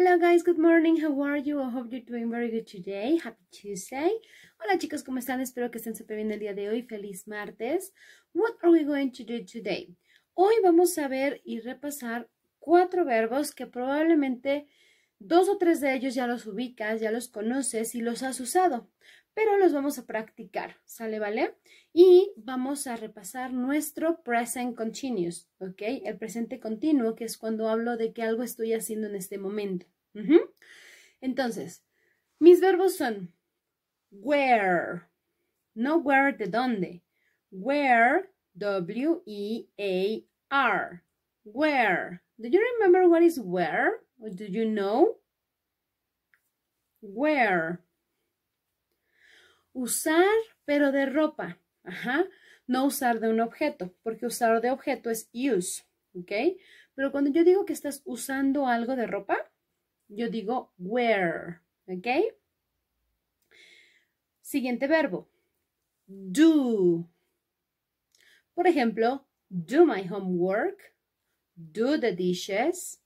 Hello guys, good morning, how are you? I hope you're doing very good today. Happy Tuesday. Hola chicos, ¿cómo están? Espero que estén súper bien el día de hoy. Feliz martes. What are we going to do today? Hoy vamos a ver y repasar cuatro verbos que probablemente dos o tres de ellos ya los ubicas, ya los conoces y los has usado pero los vamos a practicar, ¿sale? ¿Vale? Y vamos a repasar nuestro present continuous, ¿ok? El presente continuo, que es cuando hablo de que algo estoy haciendo en este momento. Entonces, mis verbos son where, no where de dónde, where, W-E-A-R, where. Do you remember what is where? do you know? Where. Usar, pero de ropa. Ajá. No usar de un objeto, porque usar de objeto es use. ¿Ok? Pero cuando yo digo que estás usando algo de ropa, yo digo wear. ¿Ok? Siguiente verbo. Do. Por ejemplo, do my homework, do the dishes.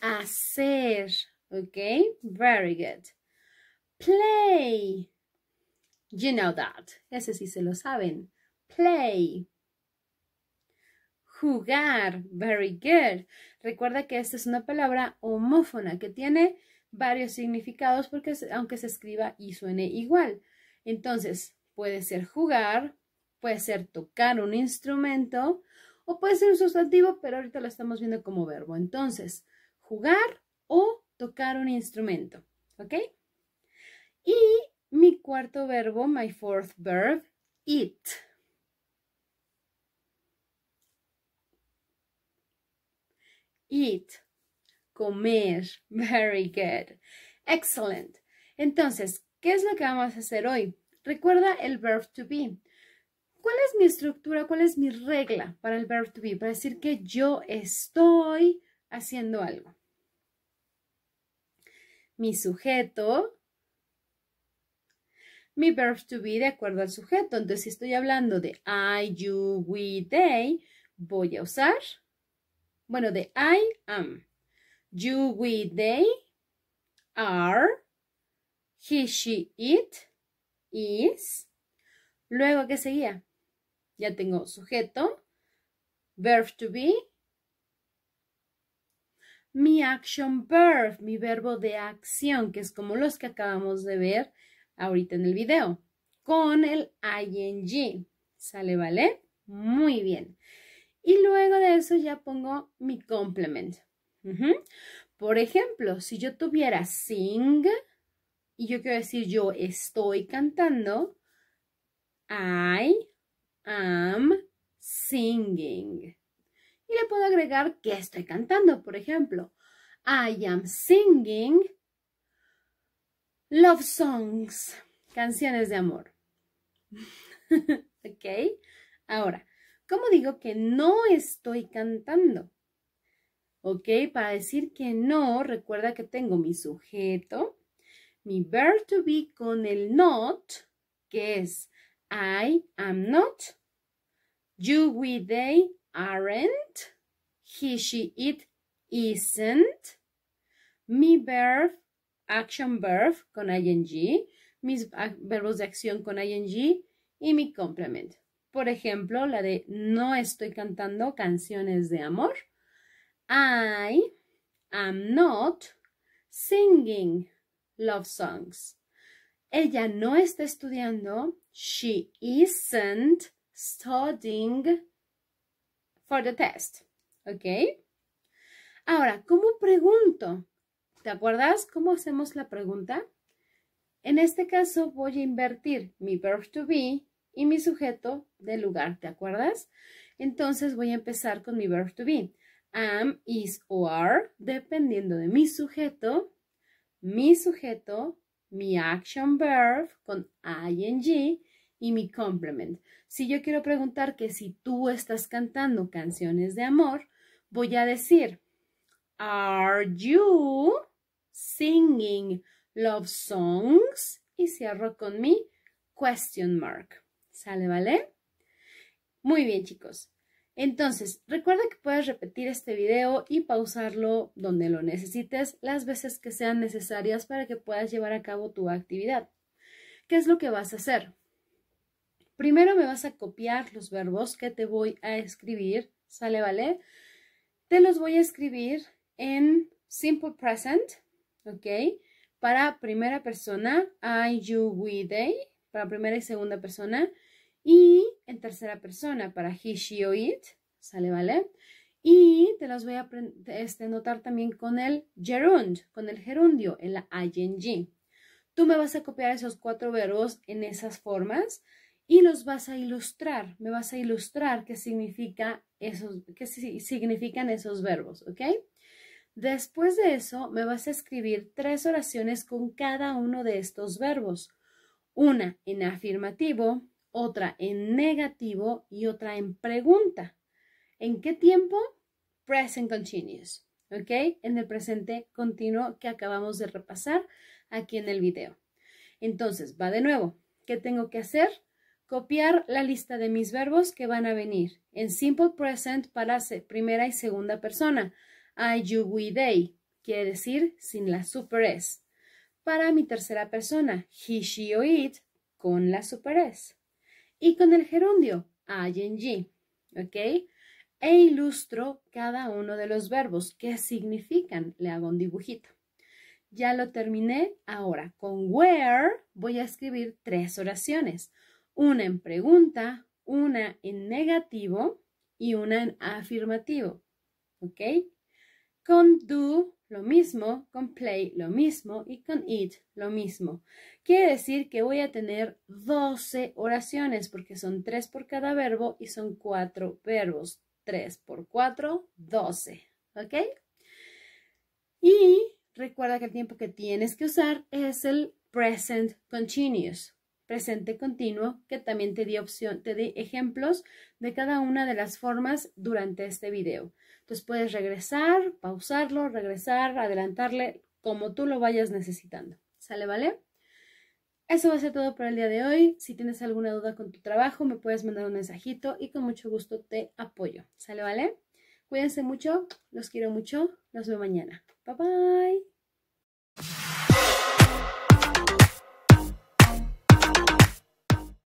Hacer. ¿Ok? Very good. Play. You know that. Ese sí se lo saben. Play. Jugar. Very good. Recuerda que esta es una palabra homófona que tiene varios significados porque aunque se escriba y suene igual. Entonces, puede ser jugar, puede ser tocar un instrumento o puede ser un sustantivo, pero ahorita lo estamos viendo como verbo. Entonces, jugar o tocar un instrumento. ¿Ok? cuarto verbo, my fourth verb, eat. Eat. Comer. Very good. Excellent. Entonces, ¿qué es lo que vamos a hacer hoy? Recuerda el verb to be. ¿Cuál es mi estructura? ¿Cuál es mi regla para el verb to be? Para decir que yo estoy haciendo algo. Mi sujeto, mi verb to be de acuerdo al sujeto. Entonces, si estoy hablando de I, you, we, they, voy a usar, bueno, de I am. You, we, they, are, he, she, it, is. Luego, ¿qué seguía? Ya tengo sujeto, verb to be, mi action verb, mi verbo de acción, que es como los que acabamos de ver ahorita en el video, con el ing. ¿Sale, vale? Muy bien. Y luego de eso ya pongo mi complement. Por ejemplo, si yo tuviera sing y yo quiero decir yo estoy cantando, I am singing. Y le puedo agregar que estoy cantando, por ejemplo. I am singing Love songs, canciones de amor. ¿Ok? Ahora, ¿cómo digo que no estoy cantando? ¿Ok? Para decir que no, recuerda que tengo mi sujeto, mi verb to be con el not, que es I am not, you, we, they aren't, he, she, it isn't, mi verb action verb con ing, mis verbos de acción con ing y mi complemento. Por ejemplo, la de no estoy cantando canciones de amor. I am not singing love songs. Ella no está estudiando. She isn't studying for the test. ¿Ok? Ahora, ¿cómo pregunto? ¿Te acuerdas cómo hacemos la pregunta? En este caso voy a invertir mi verb to be y mi sujeto de lugar, ¿te acuerdas? Entonces voy a empezar con mi verb to be. Am, is o are, dependiendo de mi sujeto, mi sujeto, mi action verb con ing y mi complement. Si yo quiero preguntar que si tú estás cantando canciones de amor, voy a decir, are you singing love songs y cierro con mi question mark. ¿Sale, vale? Muy bien, chicos. Entonces, recuerda que puedes repetir este video y pausarlo donde lo necesites las veces que sean necesarias para que puedas llevar a cabo tu actividad. ¿Qué es lo que vas a hacer? Primero me vas a copiar los verbos que te voy a escribir, ¿sale, vale? Te los voy a escribir en simple present, ¿ok? Para primera persona, I, you, we, they, para primera y segunda persona. Y en tercera persona, para he, she o it, ¿sale, vale? Y te los voy a este, notar también con el gerund, con el gerundio, en la ing. Tú me vas a copiar esos cuatro verbos en esas formas y los vas a ilustrar. Me vas a ilustrar qué significa esos, qué significan esos verbos, ¿ok? Después de eso, me vas a escribir tres oraciones con cada uno de estos verbos. Una en afirmativo, otra en negativo y otra en pregunta. ¿En qué tiempo? Present continuous. ¿Ok? En el presente continuo que acabamos de repasar aquí en el video. Entonces, va de nuevo. ¿Qué tengo que hacer? Copiar la lista de mis verbos que van a venir en simple present para primera y segunda persona they, quiere decir sin la super S. Para mi tercera persona, he, she o it, con la super S. Y con el gerundio, ing. ¿Ok? E ilustro cada uno de los verbos. ¿Qué significan? Le hago un dibujito. Ya lo terminé. Ahora, con where voy a escribir tres oraciones. Una en pregunta, una en negativo y una en afirmativo. ¿Ok? Con do lo mismo, con play lo mismo y con it lo mismo. Quiere decir que voy a tener 12 oraciones porque son 3 por cada verbo y son 4 verbos. 3 por 4, 12. ¿Ok? Y recuerda que el tiempo que tienes que usar es el present continuous presente continuo que también te di opción, te di ejemplos de cada una de las formas durante este video. Entonces puedes regresar, pausarlo, regresar, adelantarle como tú lo vayas necesitando. ¿Sale, vale? Eso va a ser todo por el día de hoy. Si tienes alguna duda con tu trabajo, me puedes mandar un mensajito y con mucho gusto te apoyo. ¿Sale, vale? Cuídense mucho, los quiero mucho, nos veo mañana. Bye bye.